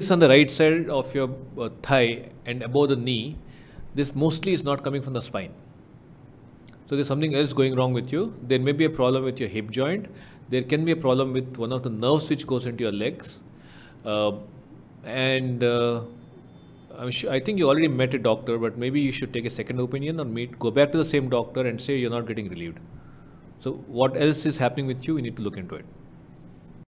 This on the right side of your uh, thigh and above the knee. This mostly is not coming from the spine. So there's something else going wrong with you. There may be a problem with your hip joint. There can be a problem with one of the nerves which goes into your legs. Uh, and uh, sure, i think you already met a doctor, but maybe you should take a second opinion or meet, go back to the same doctor and say you're not getting relieved. So what else is happening with you? We need to look into it.